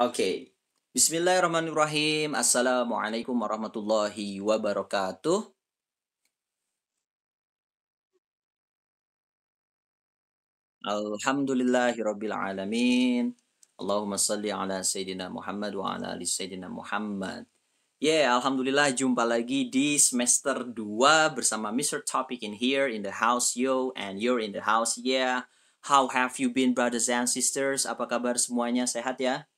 Oke. Okay. Bismillahirrahmanirrahim. Assalamualaikum warahmatullahi wabarakatuh. Alhamdulillahirrabbilalamin. Allahumma salli ala Sayyidina Muhammad wa ala ali Sayyidina Muhammad. Yeah, Alhamdulillah jumpa lagi di semester 2 bersama Mr. Topic in here in the house, yo. And you're in the house, yeah. How have you been, brothers and sisters? Apa kabar semuanya? Sehat ya?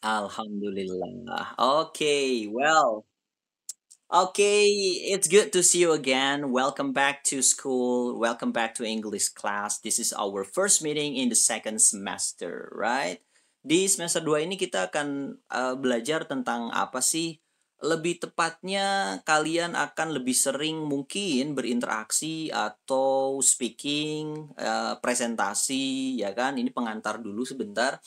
Alhamdulillah. Okay, well, okay, it's good to see you again. Welcome back to school. Welcome back to English class. This is our first meeting in the second semester, right? Di semester 2 ini kita akan uh, belajar tentang apa sih? Lebih tepatnya kalian akan lebih sering mungkin berinteraksi atau speaking, uh, presentasi, ya kan? Ini pengantar dulu sebentar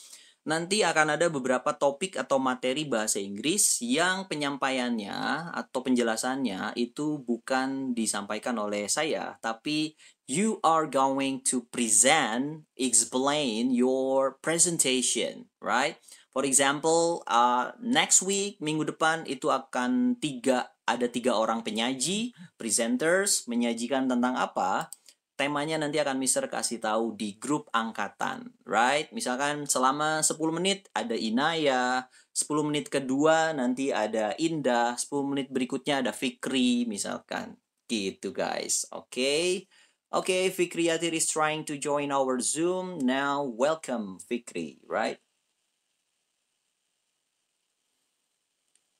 nanti akan ada beberapa topik atau materi bahasa Inggris yang penyampaiannya atau penjelasannya itu bukan disampaikan oleh saya, tapi you are going to present, explain your presentation, right? For example, uh, next week, minggu depan itu akan tiga, ada tiga orang penyaji, presenters, menyajikan tentang apa? temanya nanti akan Mister kasih tahu di grup angkatan, right? Misalkan selama 10 menit ada Inaya, 10 menit kedua nanti ada Indah, 10 menit berikutnya ada Fikri misalkan. Gitu guys, oke? Okay? Oke, okay, Fikri Yatir is trying to join our Zoom. Now, welcome Fikri, right?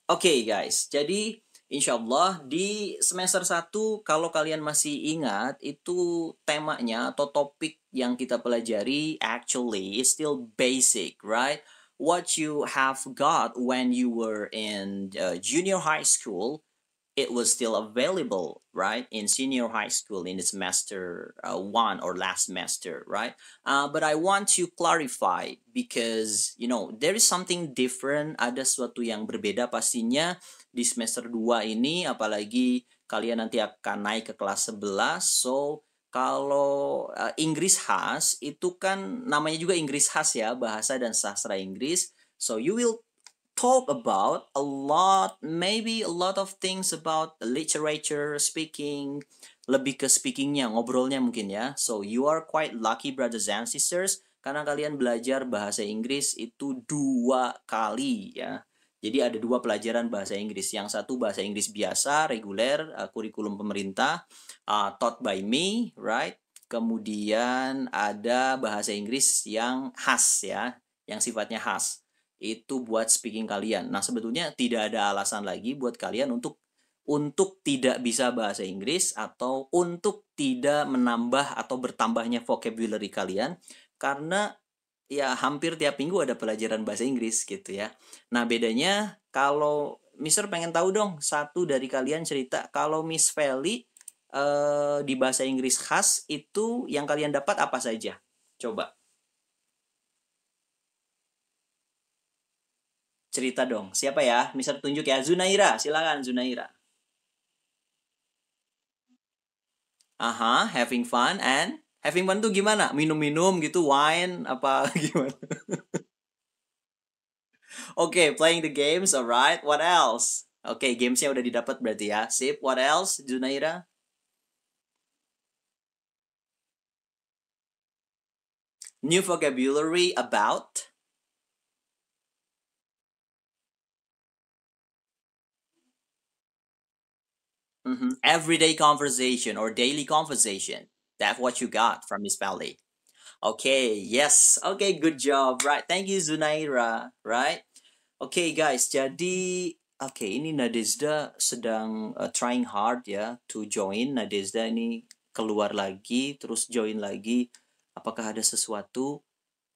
Oke okay, guys, jadi Insya Allah di semester 1 kalau kalian masih ingat itu temanya atau topik yang kita pelajari actually is still basic, right? What you have got when you were in uh, junior high school, it was still available right in senior high school in semester uh, one or last semester right uh, but i want to clarify because you know there is something different ada sesuatu yang berbeda pastinya di semester 2 ini apalagi kalian nanti akan naik ke kelas 11 so kalau uh, Inggris khas itu kan namanya juga Inggris khas ya bahasa dan sastra Inggris so you will talk about a lot, maybe a lot of things about literature, speaking, lebih ke speakingnya, ngobrolnya mungkin ya. So you are quite lucky brothers and sisters karena kalian belajar bahasa Inggris itu dua kali ya. Jadi ada dua pelajaran bahasa Inggris. Yang satu bahasa Inggris biasa, reguler, uh, kurikulum pemerintah, uh, taught by me, right? Kemudian ada bahasa Inggris yang khas ya, yang sifatnya khas itu buat speaking kalian. Nah, sebetulnya tidak ada alasan lagi buat kalian untuk untuk tidak bisa bahasa Inggris atau untuk tidak menambah atau bertambahnya vocabulary kalian karena ya hampir tiap minggu ada pelajaran bahasa Inggris gitu ya. Nah, bedanya kalau Mister pengen tahu dong satu dari kalian cerita kalau Miss Feli eh, di bahasa Inggris khas itu yang kalian dapat apa saja? Coba. cerita dong. Siapa ya? misal tunjuk ya. Zunaira, silakan Zunaira. Aha, having fun and having fun tuh gimana? Minum-minum gitu, wine apa gimana? Oke, okay, playing the games, alright. What else? Oke, okay, gamesnya udah didapat berarti ya. Sip, what else, Junaira? New vocabulary about mm-hmm. everyday conversation or daily conversation. That's what you got from Miss Valley. Okay, yes. Okay, good job. Right. Thank you Zunaira, right? Okay, guys. Jadi Oke, okay, ini Nadezda sedang uh, trying hard ya to join. Nadezda ini keluar lagi, terus join lagi. Apakah ada sesuatu?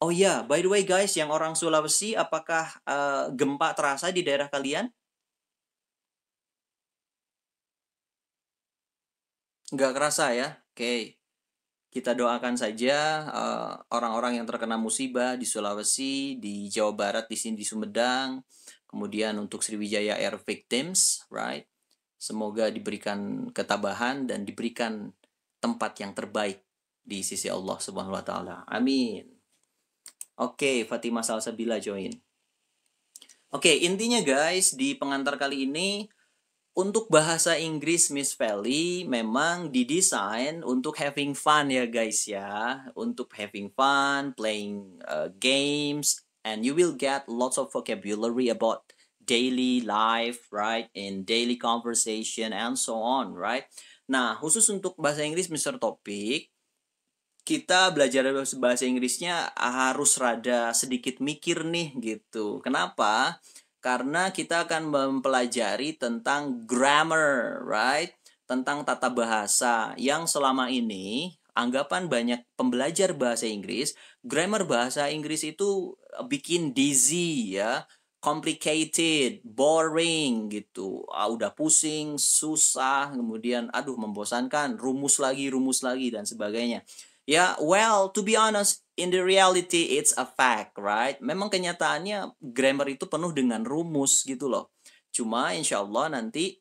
Oh ya, yeah. by the way guys, yang orang Sulawesi, apakah uh, gempa terasa di daerah kalian? nggak kerasa ya oke okay. kita doakan saja eh, orang-orang uh, yang terkena musibah di Sulawesi di Jawa Barat di sini di Sumedang kemudian untuk Sriwijaya Air Victims right semoga diberikan ketabahan dan diberikan tempat yang terbaik di sisi Allah Subhanahu wa taala. Amin. Oke, okay, Fatimah Salsabila join. Oke, okay, intinya guys, di pengantar kali ini untuk bahasa Inggris Miss Feli memang didesain untuk having fun ya guys ya. Untuk having fun, playing uh, games, and you will get lots of vocabulary about daily life, right? In daily conversation and so on, right? Nah, khusus untuk bahasa Inggris Mr. Topik, kita belajar bahasa Inggrisnya harus rada sedikit mikir nih gitu. Kenapa? karena kita akan mempelajari tentang grammar, right? Tentang tata bahasa yang selama ini anggapan banyak pembelajar bahasa Inggris, grammar bahasa Inggris itu eh, bikin dizzy ya, complicated, boring gitu. Ah, udah pusing, susah, kemudian aduh membosankan, rumus lagi, rumus lagi dan sebagainya. Ya, well, to be honest, in the reality it's a fact, right? Memang kenyataannya grammar itu penuh dengan rumus gitu loh. Cuma insya Allah nanti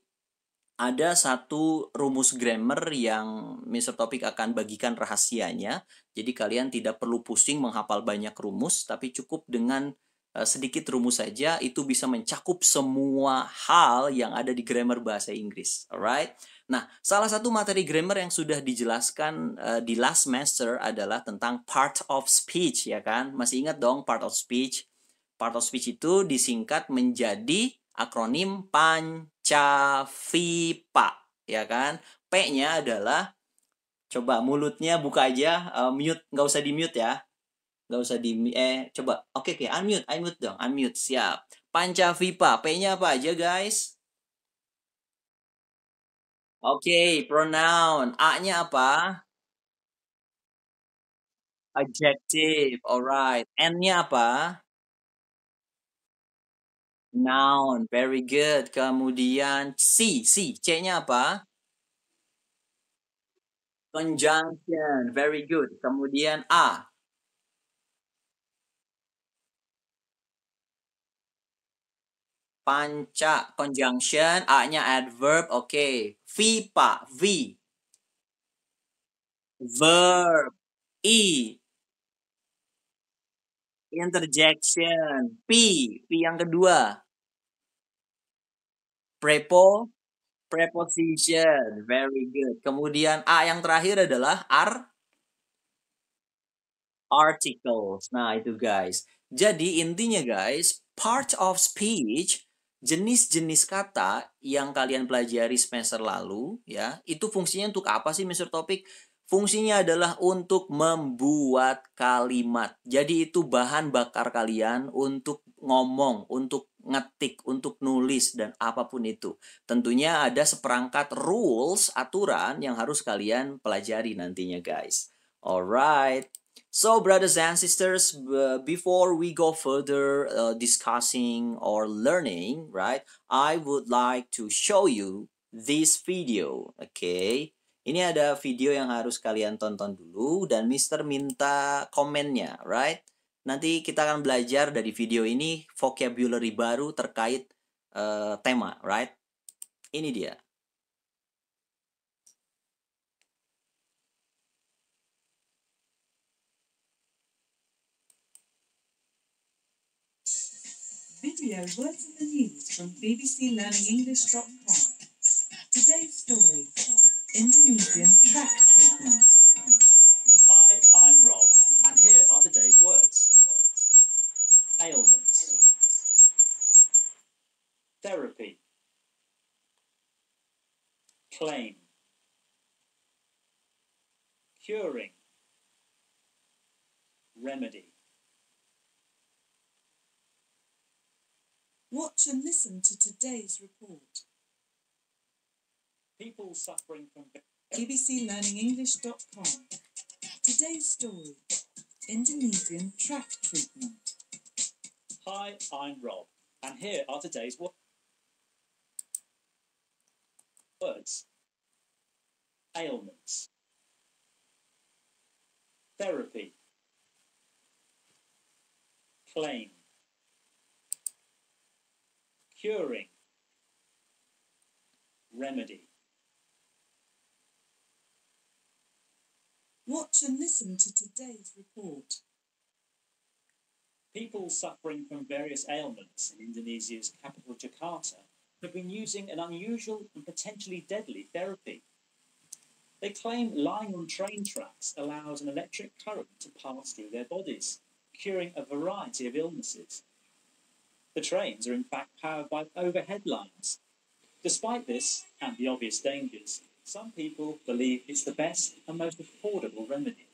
ada satu rumus grammar yang Mr. Topik akan bagikan rahasianya. Jadi kalian tidak perlu pusing menghafal banyak rumus, tapi cukup dengan eh, sedikit rumus saja itu bisa mencakup semua hal yang ada di grammar bahasa Inggris. Alright? Nah, salah satu materi grammar yang sudah dijelaskan uh, di last semester adalah tentang part of speech, ya kan? Masih ingat dong part of speech? Part of speech itu disingkat menjadi akronim PANCAVIPA, ya kan? P-nya adalah coba mulutnya buka aja, uh, mute, nggak usah di mute ya, nggak usah di eh coba, oke okay, okay, unmute, unmute dong, unmute, siap. PANCAVIPA, P-nya apa aja guys? Oke, okay, pronoun. A-nya apa? Adjective. Alright. N-nya apa? Noun. Very good. Kemudian C. C. C-nya apa? Conjunction. Very good. Kemudian A. Panca conjunction, A-nya adverb, oke. Okay. V, Pak, V. Verb, I. Interjection, P, P yang kedua. Prepo, preposition, very good. Kemudian A yang terakhir adalah R, articles. Nah, itu guys. Jadi intinya guys, part of speech jenis-jenis kata yang kalian pelajari semester lalu ya itu fungsinya untuk apa sih Mr. Topik fungsinya adalah untuk membuat kalimat jadi itu bahan bakar kalian untuk ngomong untuk ngetik untuk nulis dan apapun itu tentunya ada seperangkat rules aturan yang harus kalian pelajari nantinya guys alright So, brothers and sisters, before we go further uh, discussing or learning, right, I would like to show you this video, okay? Ini ada video yang harus kalian tonton dulu dan Mister minta komennya, right? Nanti kita akan belajar dari video ini vocabulary baru terkait uh, tema, right? Ini dia. Video Words in the News from bbclearningenglish.com. Today's story, Indonesian track treatment. Hi, I'm Rob, and here are today's words. Ailments. Therapy. Claim. Curing. Today's report. People suffering from bbclearningenglish.com. Today's story Indonesian track treatment. Hi, I'm Rob, and here are today's wo- words ailments, therapy, claim, curing, remedy. Watch and listen to today's report. People suffering from various ailments in Indonesia's capital Jakarta have been using an unusual and potentially deadly therapy. They claim lying on train tracks allows an electric current to pass through their bodies, curing a variety of illnesses. The trains are in fact powered by overhead lines, Despite this, and the obvious dangers, some people believe it's the best and most affordable remedy.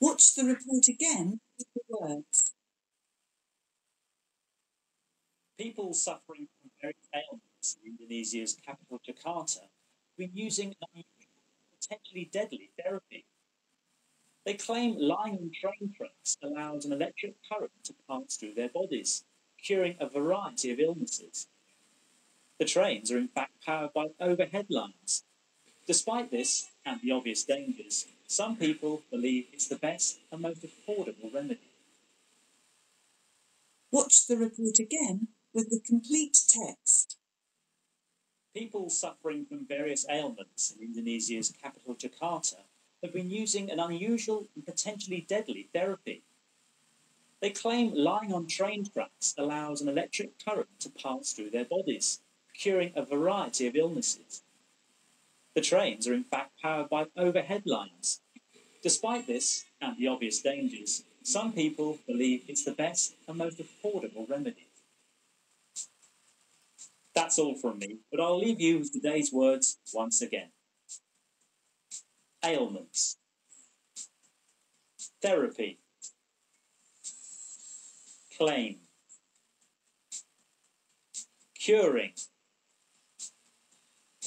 Watch the report again with the words. People suffering from various ailments in Indonesia's capital Jakarta have been using a potentially deadly therapy. They claim lying on train tracks allows an electric current to pass through their bodies, curing a variety of illnesses. The trains are in fact powered by overhead lines. Despite this, and the obvious dangers, some people believe it's the best and most affordable remedy. Watch the report again with the complete text. People suffering from various ailments in Indonesia's capital Jakarta have been using an unusual and potentially deadly therapy. They claim lying on train tracks allows an electric current to pass through their bodies curing a variety of illnesses. The trains are in fact powered by overhead lines. Despite this, and the obvious dangers, some people believe it's the best and most affordable remedy. That's all from me, but I'll leave you with today's words once again. Ailments. Therapy. Claim. Curing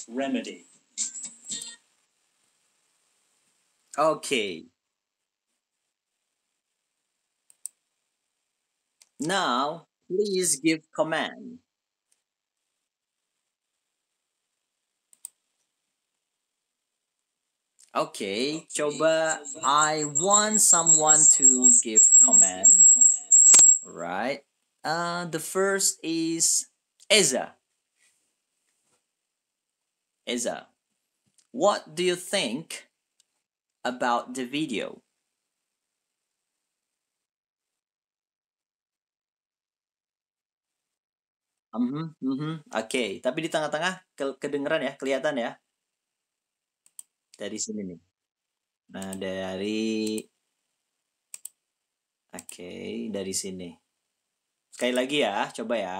remedy. Okay. Now, please give command. Okay, coba I want someone to give command. Right. Uh, the first is Eza. Eza, what do you think about the video? mm mm-hmm, hmm, Oke, tapi di tengah-tengah ke kedengeran ya, kelihatan ya. Dari sini nih. Nah, dari Oke, dari sini. Sekali lagi ya, coba ya.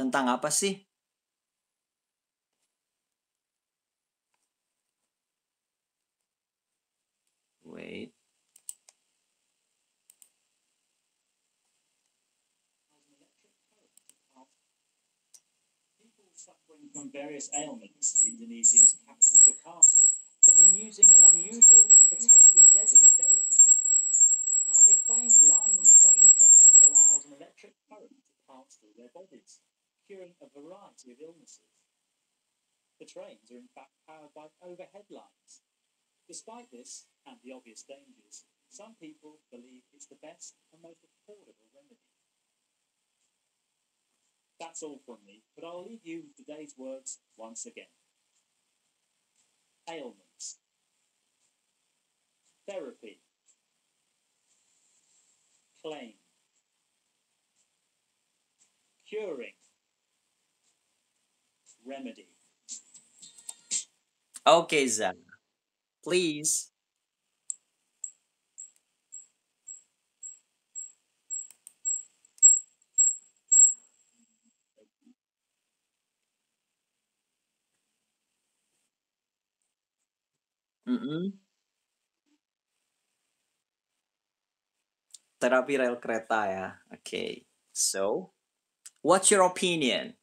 Tentang apa sih? Wait. from various ailments in Indonesia's capital Jakarta have been using an unusual and potentially deadly therapy. They claim lying on train tracks allows an electric current to pass through their bodies curing a variety of illnesses. The trains are in fact powered by overhead lines. Despite this, and the obvious dangers, some people believe it's the best and most affordable remedy. That's all from me, but I'll leave you with today's words once again. Ailments. Therapy. Claim. Curing remedy. Okay, Zach. Please. Mm-mm. Terapi rel kereta ya. Okay. So, what's your opinion?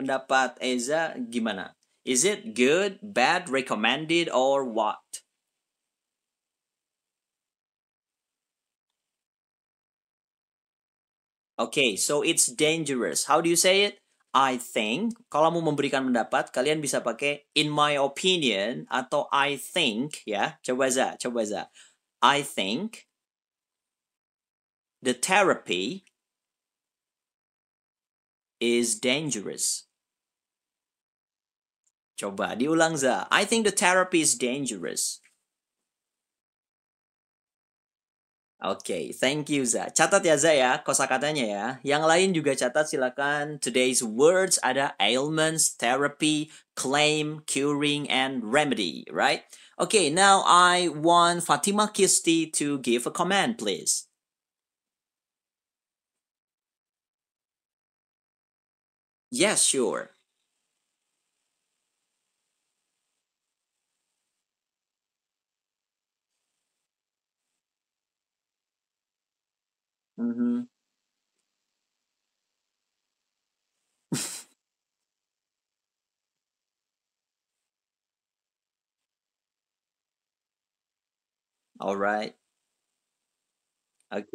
pendapat Eza gimana? Is it good, bad, recommended, or what? Okay, so it's dangerous. How do you say it? I think. Kalau mau memberikan pendapat, kalian bisa pakai in my opinion atau I think ya. Coba za, coba za. I think the therapy is dangerous. Coba diulang za. I think the therapy is dangerous. Oke, okay, thank you Za. Catat ya Za ya, kosakatanya ya. Yang lain juga catat silakan. Today's words ada ailments, therapy, claim, curing, and remedy, right? Okay, now I want Fatima Kisti to give a comment, please. Yes, sure. Mm-hmm. All right. Okay.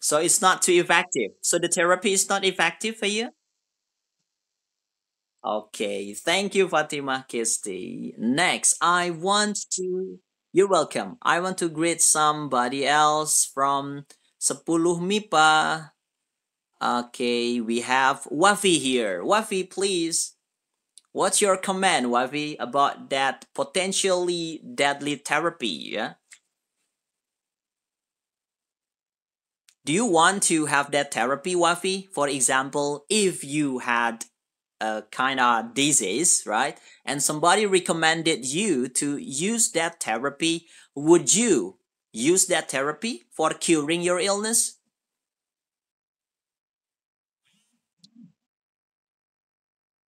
So it's not too effective. So the therapy is not effective for you? Okay. Thank you, Fatima Kisti. Next, I want to. You're welcome. I want to greet somebody else from 10 MIPA. Okay, we have Wafi here. Wafi, please. What's your comment, Wafi, about that potentially deadly therapy? Yeah? Do you want to have that therapy, Wafi? For example, if you had a kind of disease, right? And somebody recommended you to use that therapy, would you use that therapy for curing your illness?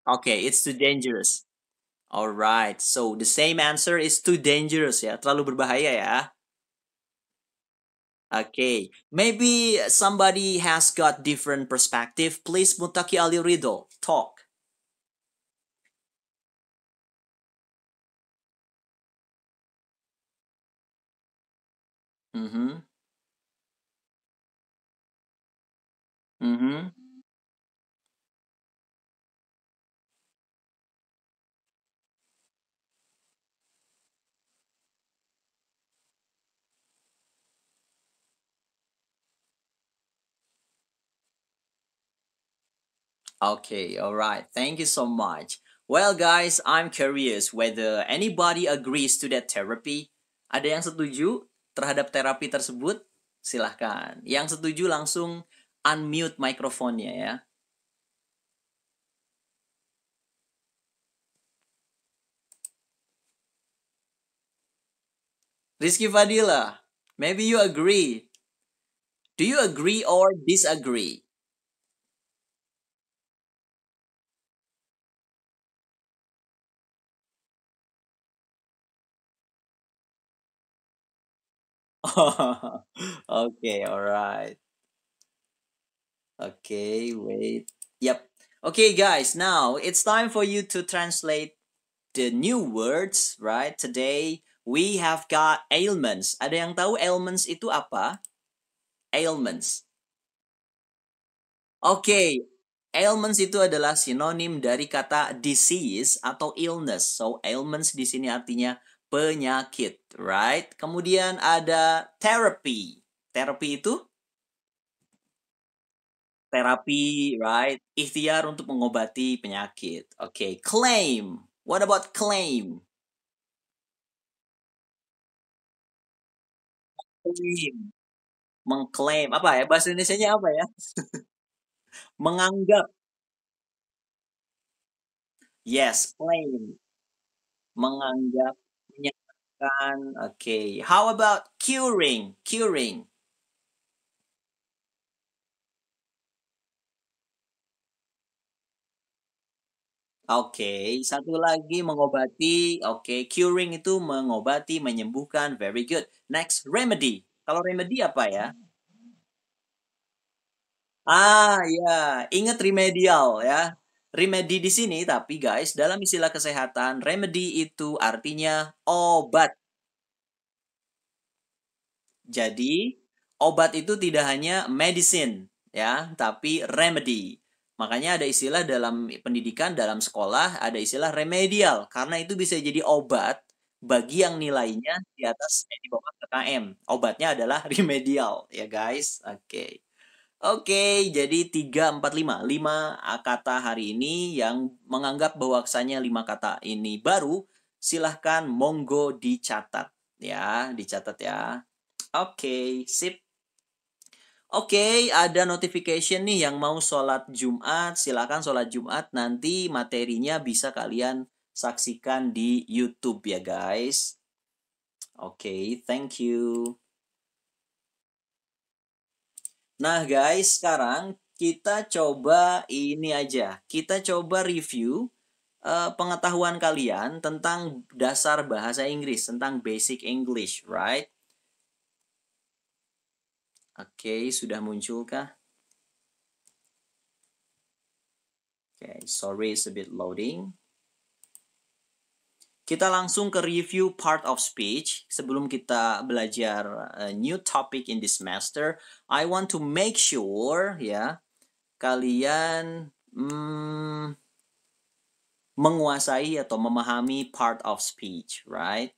Okay, it's too dangerous. Alright, so the same answer is too dangerous ya, terlalu berbahaya ya. Okay, maybe somebody has got different perspective. Please Mutaki Ali Rido, talk. Mm-hmm. Mm-hmm. Okay, all right. Thank you so much. Well, guys, I'm curious whether anybody agrees to that therapy. Ada yang setuju terhadap terapi tersebut, silahkan. Yang setuju langsung unmute mikrofonnya ya. Rizky Fadila, maybe you agree. Do you agree or disagree? okay, alright. Okay, wait. Yep. Okay, guys, now it's time for you to translate the new words, right? Today we have got ailments. Ada yang tahu ailments itu apa? Ailments. Okay, ailments itu adalah sinonim dari kata disease atau illness. So ailments di sini artinya penyakit, right? Kemudian ada terapi. Terapi itu terapi, right? Ikhtiar untuk mengobati penyakit. Oke, okay. claim. What about claim? Claim. Mengklaim. Apa ya? Bahasa Indonesia-nya apa ya? Menganggap. Yes, claim. Menganggap Kan? Oke, Okay. How about curing? Curing. Oke, okay. satu lagi mengobati. Oke, okay. curing itu mengobati, menyembuhkan. Very good. Next, remedy. Kalau remedy apa ya? Ah, ya. Ingat remedial ya. Remedy di sini tapi guys, dalam istilah kesehatan, remedy itu artinya obat. Jadi, obat itu tidak hanya medicine ya, tapi remedy. Makanya ada istilah dalam pendidikan, dalam sekolah ada istilah remedial karena itu bisa jadi obat bagi yang nilainya di atas eh, di bawah KKM. Obatnya adalah remedial ya guys. Oke. Okay. Oke, jadi 3, 4, 5. 5 kata hari ini yang menganggap bahwa kesannya 5 kata ini baru, silahkan monggo dicatat. Ya, dicatat ya. Oke, sip. Oke, ada notification nih yang mau sholat Jumat. Silahkan sholat Jumat, nanti materinya bisa kalian saksikan di YouTube ya guys. Oke, thank you. Nah guys, sekarang kita coba ini aja. Kita coba review uh, pengetahuan kalian tentang dasar bahasa Inggris, tentang basic English, right? Oke, okay, sudah munculkah? Oke, okay, sorry it's a bit loading. Kita langsung ke review part of speech. Sebelum kita belajar a eh, new topic in this semester, I want to make sure ya kalian mm, menguasai atau memahami part of speech, right?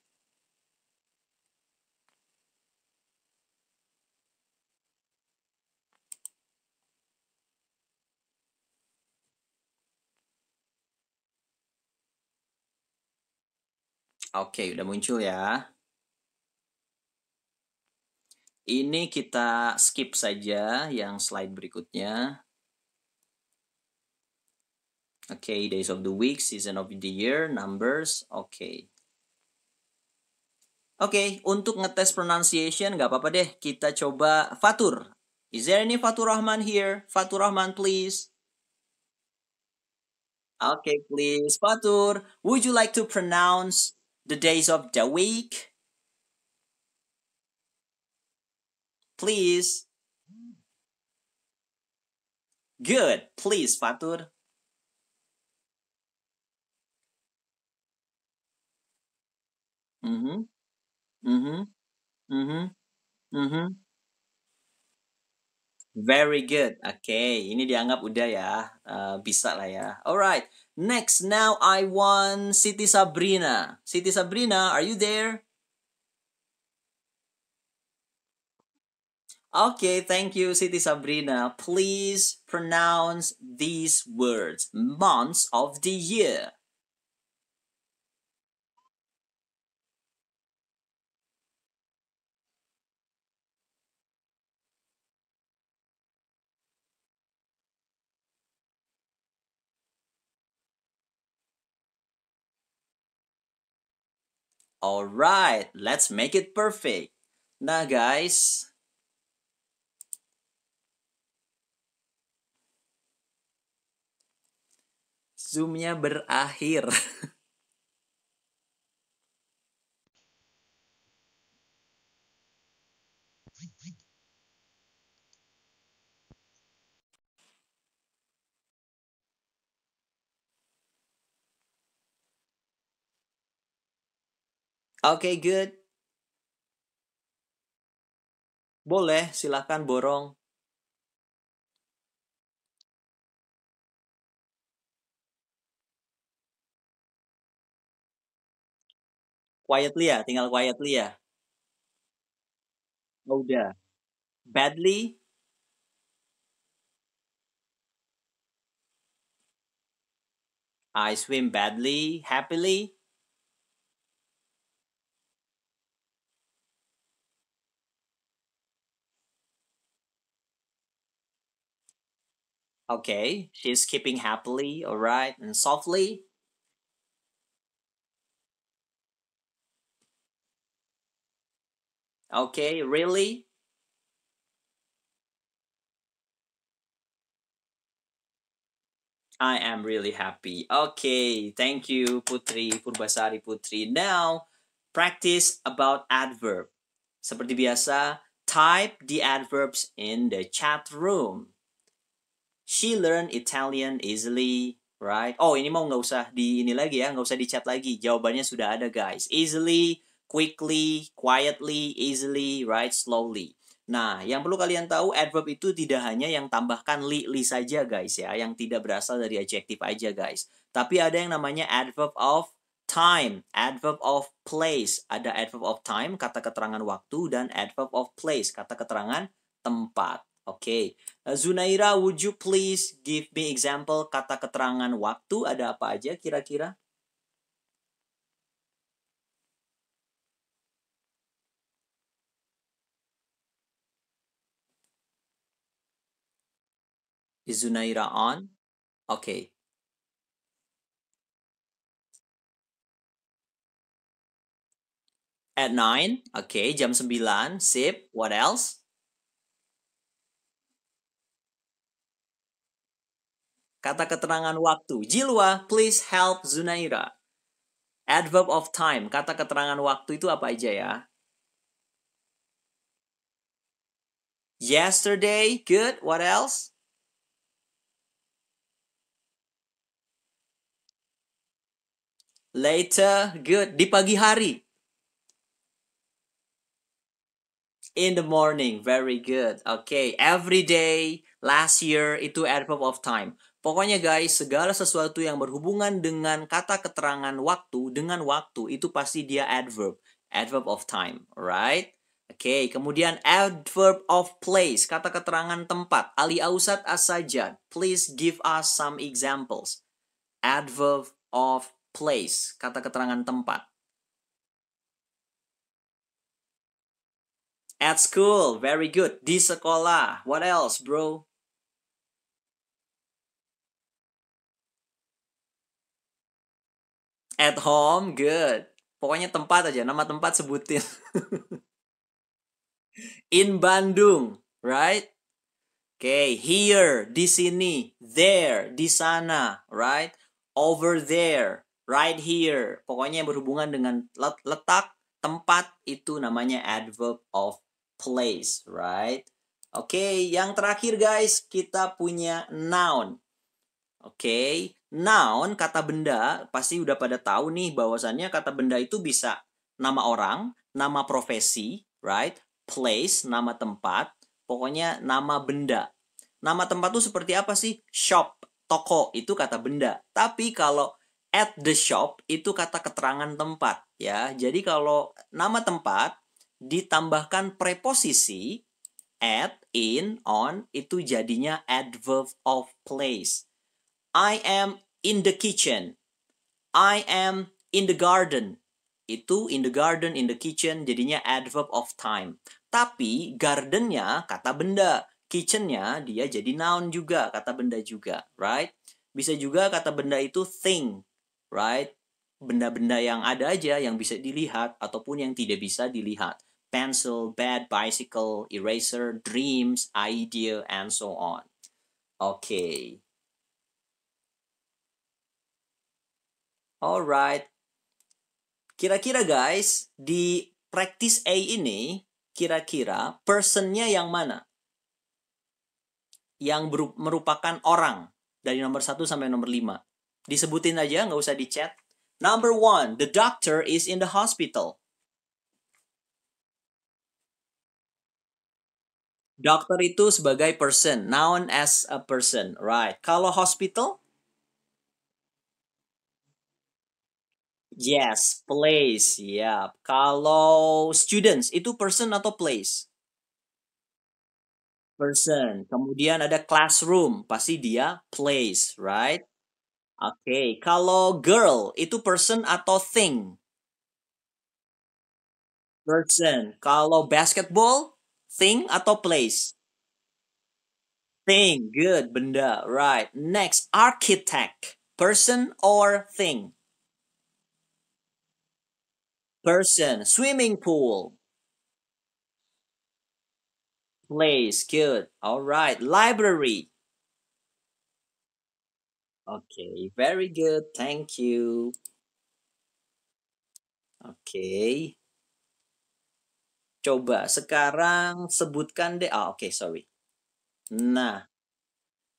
Oke, udah muncul ya. Ini kita skip saja yang slide berikutnya. Oke, okay, days of the week, season of the year, numbers, oke. Okay. Oke, okay, untuk ngetes pronunciation nggak apa-apa deh, kita coba Fatur. Is there any Fatur Rahman here? Fatur Rahman, please. Oke, okay, please. Fatur, would you like to pronounce the days of the week. Please. Good. Please, Fatur. Mm-hmm. Mm-hmm. Mm-hmm. Mm-hmm. Very good. Oke, okay. ini dianggap udah ya. Uh, bisa lah ya. Alright. Next, now I want Siti Sabrina. Siti Sabrina, are you there? Okay, thank you, Siti Sabrina. Please pronounce these words. Months of the year. Alright, let's make it perfect. Nah guys, Zoomnya berakhir. Oke, okay, good. Boleh, silakan borong. Quietly ya, tinggal quietly ya. Oh, udah. Badly. I swim badly, happily. Okay, she's skipping happily, alright, and softly. Okay, really? I am really happy. Okay, thank you, Putri, Purbasari Putri. Now, practice about adverb. Seperti biasa, type the adverbs in the chat room. She learned Italian easily, right? Oh, ini mau nggak usah di ini lagi ya, nggak usah dicat lagi. Jawabannya sudah ada, guys. Easily, quickly, quietly, easily, right? Slowly. Nah, yang perlu kalian tahu, adverb itu tidak hanya yang tambahkan li, li saja guys ya, yang tidak berasal dari adjective aja guys. Tapi ada yang namanya adverb of time, adverb of place. Ada adverb of time, kata keterangan waktu, dan adverb of place, kata keterangan tempat. Oke. Okay. Eh, Zunaira, would you please give me example kata keterangan waktu ada apa aja kira-kira? Is Zunaira on? Okay. At 9, okay, jam 9, sip. What else? Kata keterangan waktu. Jilwa, please help Zunaira. Adverb of time. Kata keterangan waktu itu apa aja ya? Yesterday, good. What else? Later, good. Di pagi hari. In the morning, very good. Okay, every day, last year, itu adverb of time. Pokoknya guys, segala sesuatu yang berhubungan dengan kata keterangan waktu dengan waktu itu pasti dia adverb, adverb of time, right? Oke, okay, kemudian adverb of place, kata keterangan tempat. Ali Ausat Asajad, please give us some examples. Adverb of place, kata keterangan tempat. At school, very good. Di sekolah, what else, bro? At home, good. Pokoknya tempat aja, nama tempat sebutin. In Bandung, right? Oke, okay, here, di sini, there, di sana, right? Over there, right here. Pokoknya yang berhubungan dengan letak, tempat, itu namanya adverb of place, right? Oke, okay, yang terakhir guys, kita punya noun. Oke, okay, noun kata benda pasti udah pada tahu nih bahwasannya kata benda itu bisa nama orang, nama profesi, right? Place, nama tempat, pokoknya nama benda. Nama tempat tuh seperti apa sih? Shop, toko itu kata benda. Tapi kalau at the shop itu kata keterangan tempat ya. Jadi kalau nama tempat ditambahkan preposisi at, in, on itu jadinya adverb of place. I am in the kitchen. I am in the garden. Itu in the garden, in the kitchen, jadinya adverb of time. Tapi gardennya kata benda, kitchennya dia jadi noun juga, kata benda juga, right? Bisa juga kata benda itu thing, right? Benda-benda yang ada aja yang bisa dilihat ataupun yang tidak bisa dilihat. Pencil, bed, bicycle, eraser, dreams, idea, and so on. Oke. Okay. Alright. Kira-kira guys, di practice A ini, kira-kira personnya yang mana? Yang merupakan orang dari nomor 1 sampai nomor 5. Disebutin aja, nggak usah di chat. Number one, the doctor is in the hospital. Dokter itu sebagai person, noun as a person, right? Kalau hospital, Yes, place. Ya. Kalau students itu person atau place? Person. Kemudian ada classroom, pasti dia place, right? Oke, okay. kalau girl itu person atau thing? Person. Kalau basketball, thing atau place? Thing. Good, benda. Right. Next, architect. Person or thing? person, swimming pool. Place, good. All right, library. Okay, very good. Thank you. Okay. Coba sekarang sebutkan deh. Ah, oke, okay, sorry. Nah,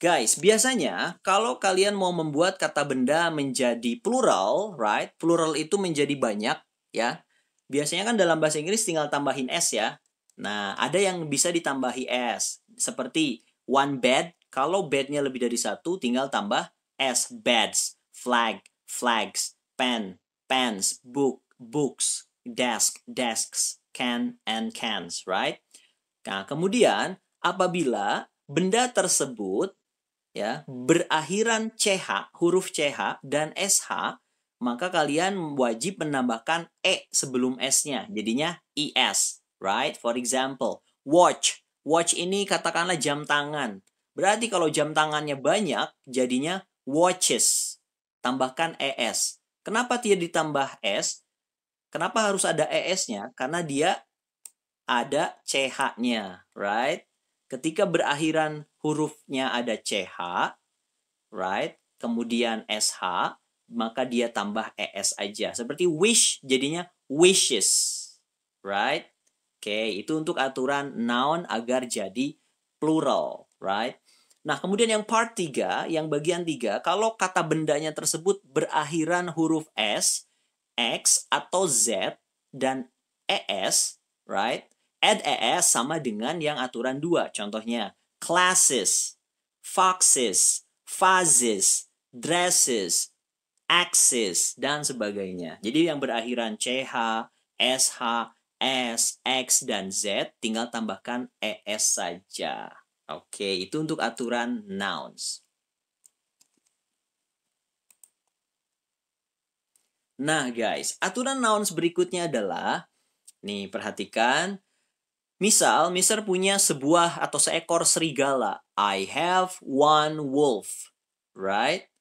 guys, biasanya kalau kalian mau membuat kata benda menjadi plural, right? Plural itu menjadi banyak, ya. Biasanya kan dalam bahasa Inggris tinggal tambahin s ya. Nah, ada yang bisa ditambahi s seperti one bed. Kalau bednya lebih dari satu, tinggal tambah s beds, flag, flags, pen, pens, book, books, desk, desks, can, and cans, right? Nah, kemudian apabila benda tersebut ya berakhiran ch, huruf ch dan sh, maka kalian wajib menambahkan e sebelum s-nya. Jadinya es, right? For example, watch. Watch ini katakanlah jam tangan. Berarti kalau jam tangannya banyak, jadinya watches. Tambahkan es. Kenapa tidak ditambah s? Kenapa harus ada es-nya? Karena dia ada ch-nya, right? Ketika berakhiran hurufnya ada ch, right? Kemudian sh, maka dia tambah es aja. Seperti wish jadinya wishes. Right? Oke, okay, itu untuk aturan noun agar jadi plural, right? Nah, kemudian yang part 3, yang bagian 3, kalau kata bendanya tersebut berakhiran huruf S, X atau Z dan ES, right? Add ES sama dengan yang aturan 2. Contohnya, classes, foxes, phases, dresses, axis, dan sebagainya. Jadi yang berakhiran CH, SH, S, X, dan Z, tinggal tambahkan ES saja. Oke, itu untuk aturan nouns. Nah guys, aturan nouns berikutnya adalah, nih perhatikan, misal Mister punya sebuah atau seekor serigala. I have one wolf, right?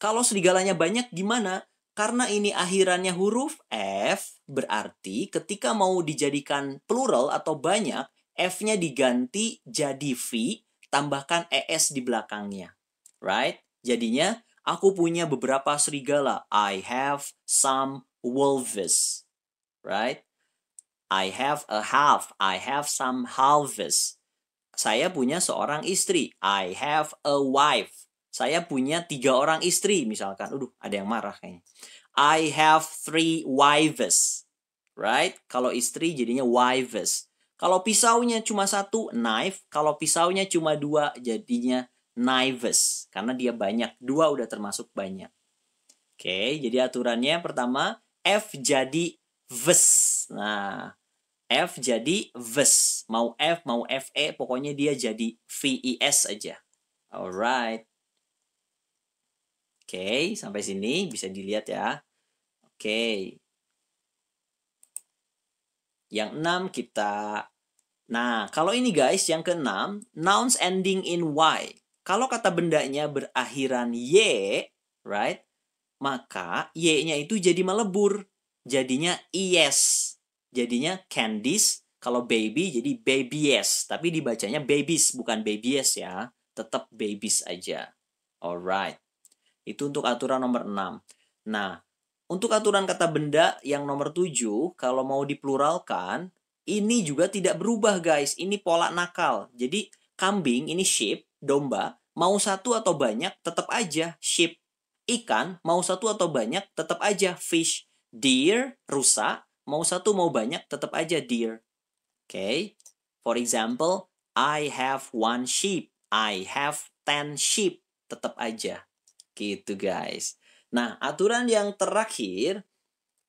Kalau serigalanya banyak gimana? Karena ini akhirannya huruf F, berarti ketika mau dijadikan plural atau banyak, F-nya diganti jadi V, tambahkan ES di belakangnya. Right? Jadinya, aku punya beberapa serigala. I have some wolves. Right? I have a half. I have some halves. Saya punya seorang istri. I have a wife saya punya tiga orang istri misalkan. Aduh, ada yang marah kayaknya. I have three wives. Right? Kalau istri jadinya wives. Kalau pisaunya cuma satu, knife. Kalau pisaunya cuma dua, jadinya knives. Karena dia banyak. Dua udah termasuk banyak. Oke, jadi aturannya pertama, F jadi ves. Nah, F jadi ves. Mau F, mau FE, pokoknya dia jadi VES aja. Alright. Oke, sampai sini bisa dilihat ya. Oke. Yang enam kita... Nah, kalau ini guys, yang keenam, nouns ending in Y. Kalau kata bendanya berakhiran Y, right? Maka Y-nya itu jadi melebur. Jadinya IS. Jadinya candies. Kalau baby jadi babies. Tapi dibacanya babies, bukan babies ya. Tetap babies aja. Alright. Itu untuk aturan nomor 6. Nah, untuk aturan kata benda yang nomor 7, kalau mau dipluralkan, ini juga tidak berubah guys. Ini pola nakal. Jadi kambing ini sheep, domba, mau satu atau banyak tetap aja sheep. Ikan mau satu atau banyak tetap aja fish. Deer, rusa, mau satu mau banyak tetap aja deer. Oke. Okay? For example, I have one sheep. I have ten sheep. Tetap aja. Gitu guys. Nah, aturan yang terakhir,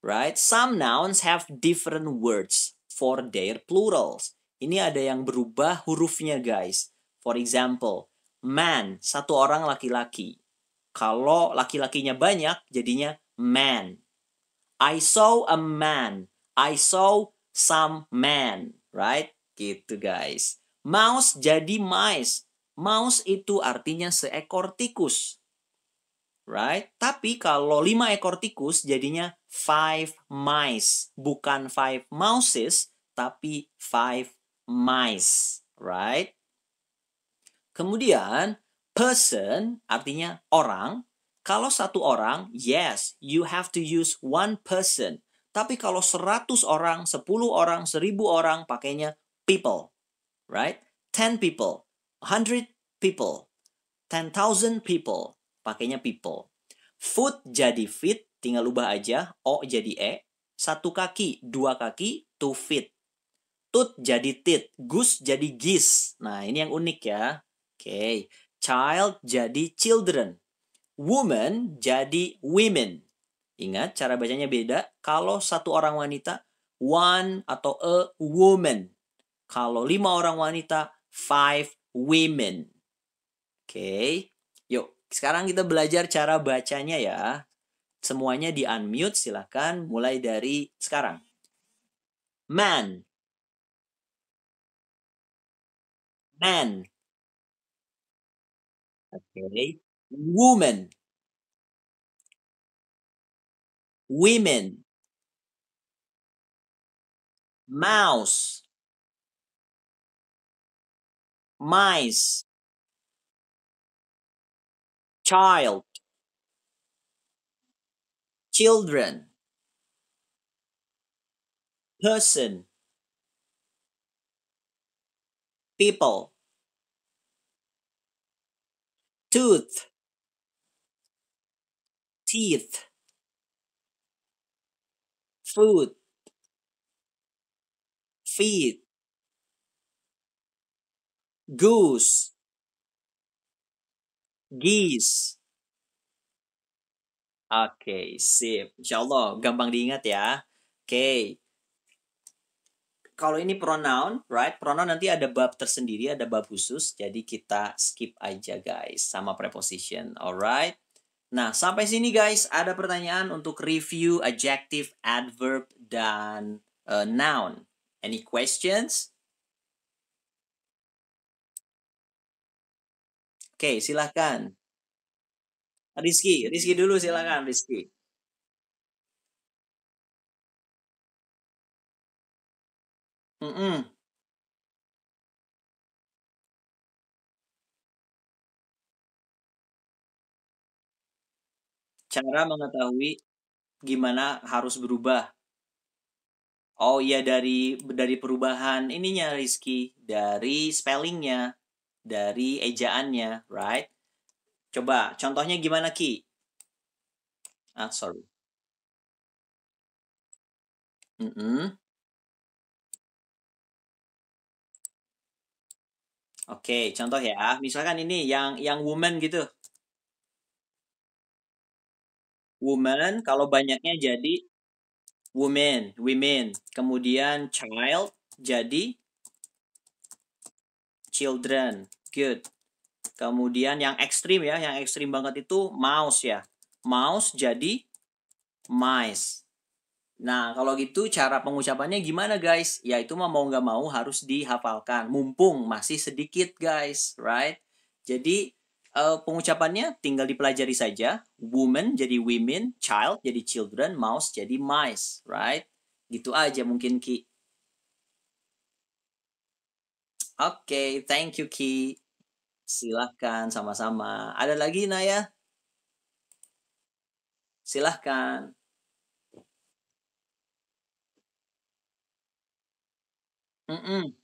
right? Some nouns have different words for their plurals. Ini ada yang berubah hurufnya, guys. For example, man, satu orang laki-laki. Kalau laki-lakinya banyak, jadinya man. I saw a man. I saw some man, right? Gitu, guys. Mouse jadi mice. Mouse itu artinya seekor tikus right? Tapi kalau 5 ekor tikus jadinya 5 mice, bukan 5 mouses, tapi 5 mice, right? Kemudian person artinya orang. Kalau satu orang, yes, you have to use one person. Tapi kalau 100 orang, 10 orang, 1000 orang pakainya people. Right? 10 people, 100 people, 10,000 people, pakainya people. Food jadi fit, tinggal ubah aja. O jadi E. Satu kaki, dua kaki, two feet Tut jadi tit, goose jadi geese Nah, ini yang unik ya. Oke, okay. child jadi children. Woman jadi women. Ingat, cara bacanya beda. Kalau satu orang wanita, one atau a woman. Kalau lima orang wanita, five women. Oke. Okay. Sekarang kita belajar cara bacanya ya. Semuanya di unmute silahkan mulai dari sekarang. Man. Man. Oke. Okay. Woman. Women. Mouse. Mice. child children person people tooth teeth food feet goose geese. Oke, okay, sip. Insya Allah, gampang diingat ya. Oke. Okay. Kalau ini pronoun, right? Pronoun nanti ada bab tersendiri, ada bab khusus. Jadi kita skip aja guys. Sama preposition, alright? Nah, sampai sini guys. Ada pertanyaan untuk review adjective, adverb, dan uh, noun. Any questions? Oke, silahkan. Rizky, Rizky dulu silahkan Rizky. Mm -mm. Cara mengetahui gimana harus berubah. Oh iya dari dari perubahan ininya Rizky, dari spellingnya dari ejaannya, right? Coba contohnya gimana Ki? Ah, sorry. Mm -mm. Oke, contoh ya. Misalkan ini yang yang woman gitu. Woman kalau banyaknya jadi woman, women. Kemudian child jadi children, good. Kemudian yang ekstrim ya, yang ekstrim banget itu mouse ya. Mouse jadi mice. Nah, kalau gitu cara pengucapannya gimana guys? Ya itu mah mau nggak mau harus dihafalkan. Mumpung masih sedikit guys, right? Jadi uh, pengucapannya tinggal dipelajari saja. Woman jadi women, child jadi children, mouse jadi mice, right? Gitu aja mungkin Ki. Oke, okay, thank you Ki. Silahkan sama-sama. Ada lagi Naya? Silahkan. Mm -mm.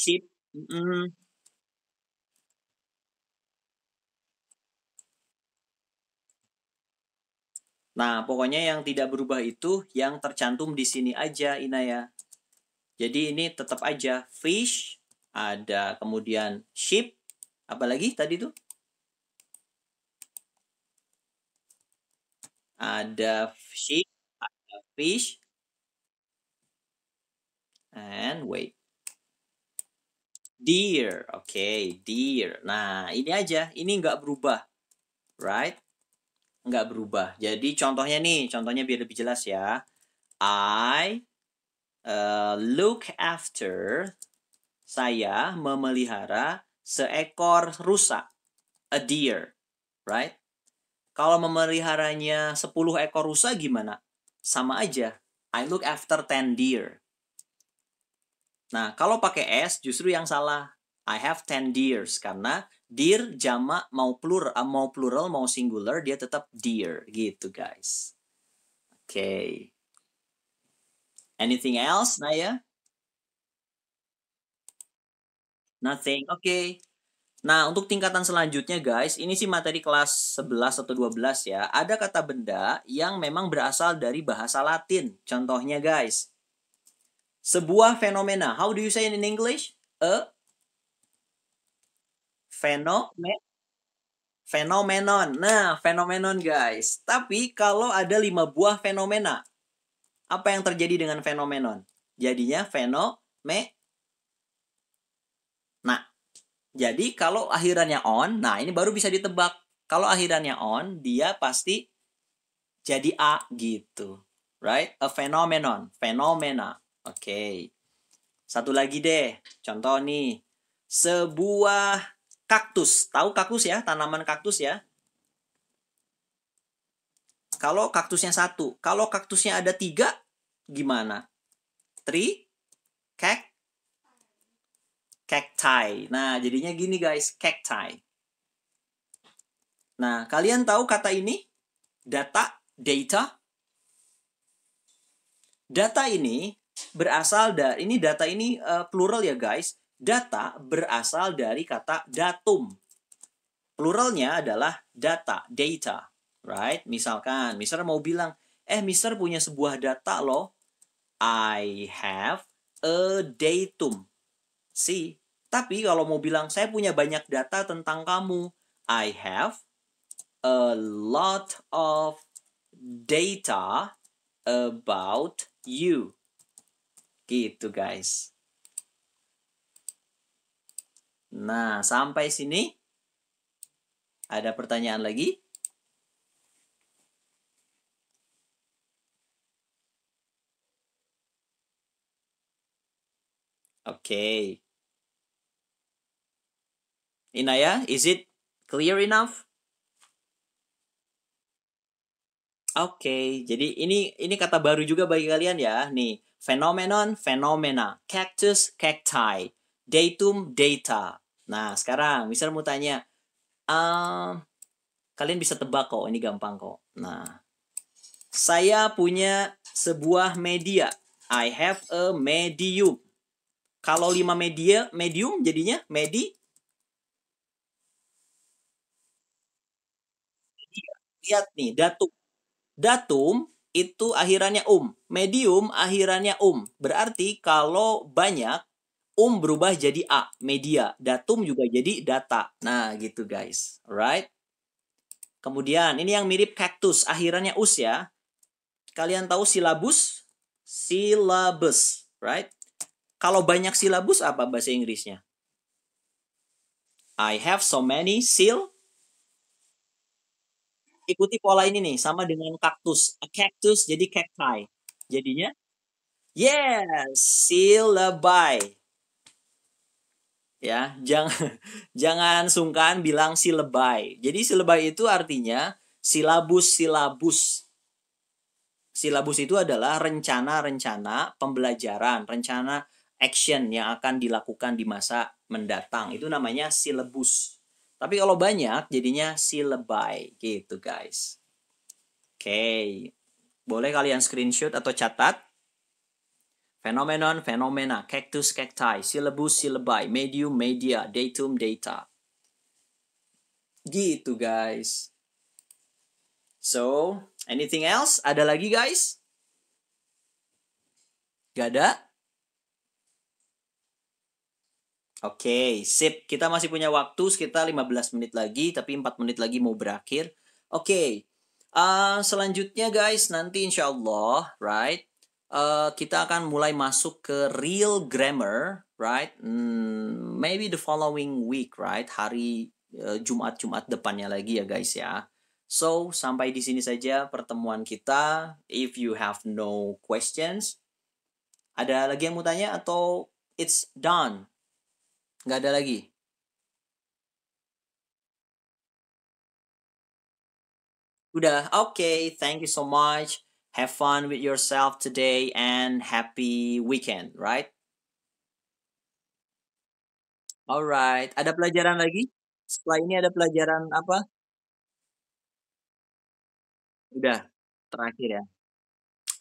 Chip. Mm -mm. Nah, pokoknya yang tidak berubah itu yang tercantum di sini aja, Ina ya. Jadi ini tetap aja fish, ada kemudian ship, apalagi tadi tuh? Ada ship, ada fish, and wait. Deer, oke, okay, deer. Nah, ini aja, ini nggak berubah, right? nggak berubah. Jadi contohnya nih, contohnya biar lebih jelas ya. I uh, look after saya memelihara seekor rusa, a deer, right? Kalau memeliharanya 10 ekor rusa gimana? Sama aja. I look after 10 deer. Nah, kalau pakai S justru yang salah. I have ten deers karena deer jamak mau plural eh, mau plural mau singular dia tetap deer gitu guys. Oke. Okay. Anything else Naya? Nothing. Oke. Okay. Nah, untuk tingkatan selanjutnya guys, ini sih materi kelas 11 atau 12 ya. Ada kata benda yang memang berasal dari bahasa Latin. Contohnya guys, sebuah fenomena. How do you say it in English? A fenomen fenomenon. Nah, fenomenon guys. Tapi kalau ada lima buah fenomena, apa yang terjadi dengan fenomenon? Jadinya fenome. Nah, jadi kalau akhirannya on, nah ini baru bisa ditebak. Kalau akhirannya on, dia pasti jadi a gitu. Right? A phenomenon, fenomena. Oke. Okay. Satu lagi deh, contoh nih. Sebuah kaktus. Tahu kaktus ya, tanaman kaktus ya. Kalau kaktusnya satu, kalau kaktusnya ada tiga, gimana? Three, cacti cacti. Nah, jadinya gini guys, cacti. Nah, kalian tahu kata ini? Data, data. Data ini berasal dari ini data ini uh, plural ya guys. Data berasal dari kata datum. Pluralnya adalah data, data. Right? Misalkan, Mister mau bilang, eh Mister punya sebuah data loh. I have a datum. See? Tapi kalau mau bilang, saya punya banyak data tentang kamu. I have a lot of data about you. Gitu guys. Nah, sampai sini ada pertanyaan lagi? Oke. Okay. Inaya, is it clear enough? Oke, okay, jadi ini ini kata baru juga bagi kalian ya. Nih, fenomenon, fenomena, cactus, cacti, datum, data, Nah, sekarang Mister mau tanya, uh, kalian bisa tebak kok, ini gampang kok. Nah, saya punya sebuah media. I have a medium. Kalau lima media, medium jadinya medi. Lihat nih, datum. Datum itu akhirannya um. Medium akhirannya um. Berarti kalau banyak, um berubah jadi a, media. Datum juga jadi data. Nah, gitu guys. right? Kemudian, ini yang mirip kaktus. Akhirannya us ya. Kalian tahu silabus? Silabus, right? Kalau banyak silabus apa bahasa Inggrisnya? I have so many sil ikuti pola ini nih sama dengan kaktus a cactus jadi cacti jadinya yes syllabi ya jangan jangan sungkan bilang si lebay jadi si lebay itu artinya silabus silabus silabus itu adalah rencana-rencana pembelajaran rencana action yang akan dilakukan di masa mendatang itu namanya silabus tapi kalau banyak jadinya si lebay gitu guys oke okay. boleh kalian screenshot atau catat Phenomenon, fenomena, cactus, cacti, syllabus, syllabi, medium, media, datum, data. Gitu guys. So, anything else? Ada lagi guys? Gak ada? Oke, okay, sip. Kita masih punya waktu sekitar 15 menit lagi, tapi 4 menit lagi mau berakhir. Oke, okay. uh, eh, selanjutnya guys, nanti insya Allah, right? Eh, kita akan mulai masuk ke real grammar, right? Mm, maybe the following week, right? Hari jumat eh, Jumat Jumat depannya lagi ya guys ya. So sampai di sini saja pertemuan kita. If you have no questions, ada lagi yang mau tanya atau it's done? Nggak ada lagi. Udah, oke, okay, thank you so much. Have fun with yourself today and happy weekend, right? Alright, ada pelajaran lagi? Setelah ini ada pelajaran apa? Udah, terakhir ya.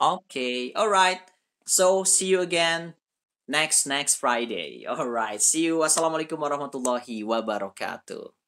Okay, alright. So, see you again next next Friday. Alright, see you. Wassalamualaikum warahmatullahi wabarakatuh.